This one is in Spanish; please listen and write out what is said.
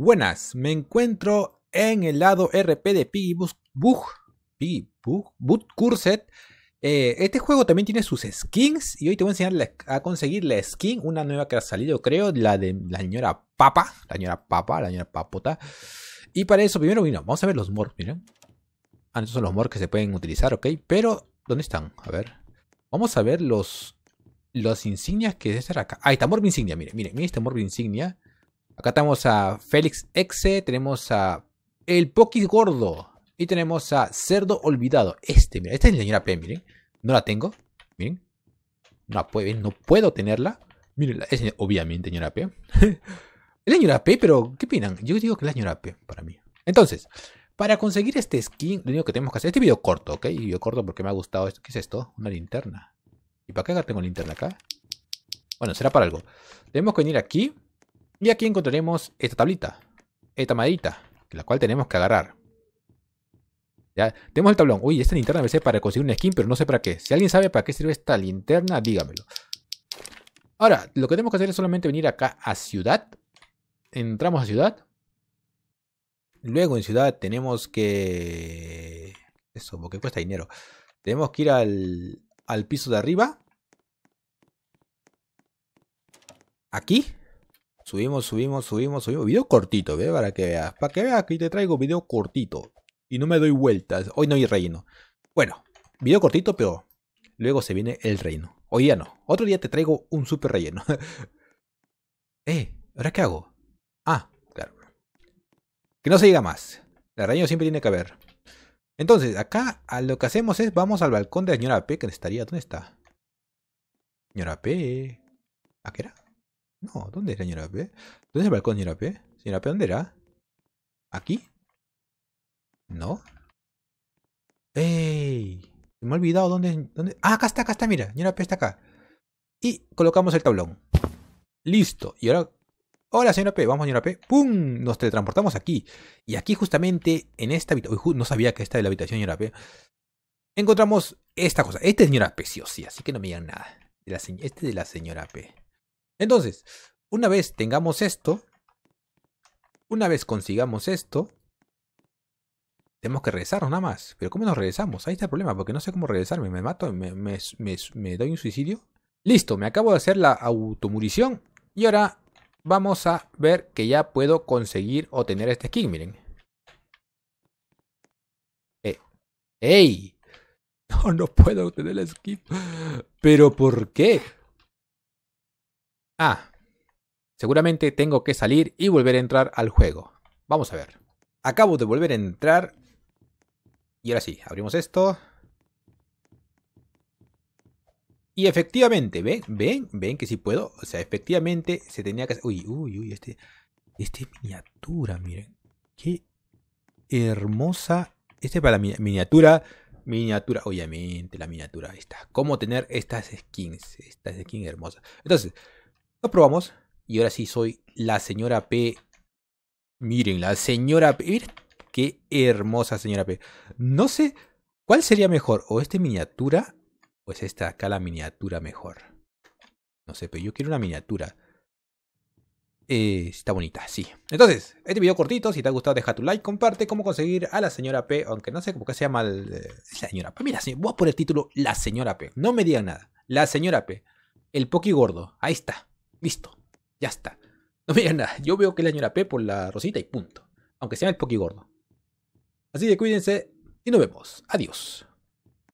Buenas, me encuentro en el lado RP de Piggy e Bug, Piggy e Bug, Curset. Eh, este juego también tiene sus skins y hoy te voy a enseñar a conseguir la skin, una nueva que ha salido creo, la de la señora Papa, la señora Papa, la señora Papota. Y para eso primero vino, vamos a ver los morphs, miren. Ah, estos son los morphs que se pueden utilizar, ok, pero ¿dónde están? A ver, vamos a ver los, los insignias que debe estar acá. Ah, ahí está morph insignia, miren, miren, miren este morph insignia. Acá estamos a Félix Exe, tenemos a El Poki Gordo y tenemos a Cerdo Olvidado. Este, mira, esta es la señora P, miren. No la tengo, miren. No, no puedo tenerla. Miren, es obviamente señora P. es la señora P, pero ¿qué opinan? Yo digo que es la señora P para mí. Entonces, para conseguir este skin, lo único que tenemos que hacer, este video corto, ¿ok? Video corto porque me ha gustado esto. ¿Qué es esto? Una linterna. ¿Y para qué acá tengo linterna acá? Bueno, será para algo. Tenemos que venir aquí y aquí encontraremos esta tablita, esta maderita, la cual tenemos que agarrar. Ya, tenemos el tablón. Uy, esta linterna me sirve para conseguir un skin, pero no sé para qué. Si alguien sabe para qué sirve esta linterna, dígamelo. Ahora, lo que tenemos que hacer es solamente venir acá a ciudad. Entramos a ciudad. Luego en ciudad tenemos que... Eso, porque cuesta dinero. Tenemos que ir al, al piso de arriba. Aquí. Subimos, subimos, subimos, subimos. Video cortito, ¿ve? Para que veas. Para que veas que te traigo video cortito. Y no me doy vueltas. Hoy no hay relleno. Bueno, video cortito, pero luego se viene el reino. Hoy día no. Otro día te traigo un super relleno. eh, ¿ahora qué hago? Ah, claro. Que no se diga más. El reino siempre tiene que haber. Entonces, acá lo que hacemos es vamos al balcón de la señora P, que estaría. ¿Dónde está? Señora P. ¿A qué era? No, ¿dónde era señora P? ¿Dónde es el balcón, señora P? Señora P, ¿dónde era? ¿Aquí? ¿No? ¡Ey! Me he olvidado dónde, dónde... Ah, acá está, acá está, mira. Señora P está acá. Y colocamos el tablón. Listo. Y ahora... Hola, señora P. Vamos, señora P. ¡Pum! Nos teletransportamos aquí. Y aquí justamente en esta habitación... No sabía que esta era la habitación, señora P. Encontramos esta cosa. Esta es señora P, sí o sí. Así que no me digan nada. Este es de la señora P. Entonces, una vez tengamos esto, una vez consigamos esto, tenemos que regresarnos nada más. Pero ¿cómo nos regresamos? Ahí está el problema, porque no sé cómo regresarme. ¿Me mato? ¿Me, doy un suicidio? Listo, me acabo de hacer la automurición. Y ahora vamos a ver que ya puedo conseguir o tener este skin, miren. Eh, ¡Ey! No, no puedo obtener el skin. ¿Pero por qué? Ah, seguramente tengo que salir y volver a entrar al juego. Vamos a ver. Acabo de volver a entrar. Y ahora sí, abrimos esto. Y efectivamente, ¿ven? ¿Ven? ¿Ven que sí puedo? O sea, efectivamente se tenía que... Uy, uy, uy, este... Este miniatura, miren. Qué hermosa. Este para la miniatura. Miniatura, obviamente, la miniatura. Ahí está. Cómo tener estas skins. Estas skins hermosas. Entonces, lo probamos. Y ahora sí soy la señora P. Miren, la señora P. qué hermosa señora P. No sé cuál sería mejor. O esta miniatura. O es esta acá la miniatura mejor. No sé, pero yo quiero una miniatura. Eh, está bonita, sí. Entonces, este video cortito, si te ha gustado deja tu like, comparte cómo conseguir a la señora P, aunque no sé Cómo que se llama eh, la señora P. Mira, voy a poner el título La señora P. No me digan nada. La señora P. El poqui gordo. Ahí está. Listo, ya está. No me digan nada, yo veo que el año la P por la rosita y punto. Aunque sea el gordo. Así que cuídense y nos vemos. Adiós.